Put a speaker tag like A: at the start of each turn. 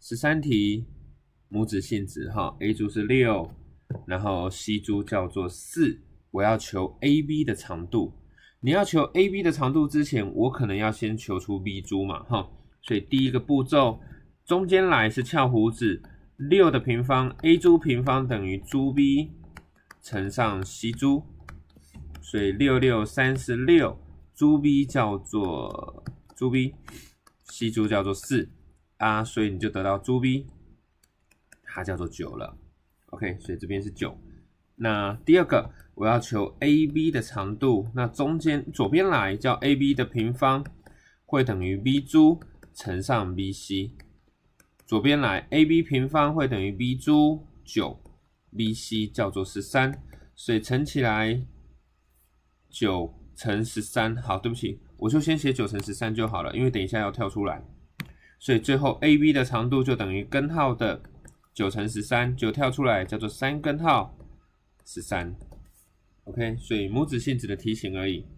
A: 十三题，拇指性质哈，A 珠是六，然后 C 珠叫做四，我要求 AB 的长度。你要求 AB 的长度之前，我可能要先求出 B 珠嘛哈，所以第一个步骤中间来是翘胡子，六的平方，A 珠平方等于珠 B 乘上 C 珠，所以六六三十六，珠 B 叫做珠 B，C 珠叫做四。啊，所以你就得到 B，它叫做九了。OK，所以这边是九。那第二个，我要求 AB 的长度，那中间左边来叫 AB 的平方会等于 BZ 乘上 BC。左边来 AB 平方会等于 BZ 九，BC 叫做十三，所以乘起来九乘十三。好，对不起，我就先写九乘十三就好了，因为等一下要跳出来。所以最后，AB 的长度就等于根号的九乘十三，就跳出来叫做三根号十三，OK，所以拇指性质的题型而已。